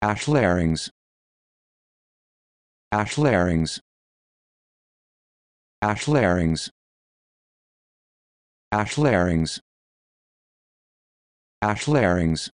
Ash Ash Ash Ashlairings Ash Ashlairings Ash Ashlairings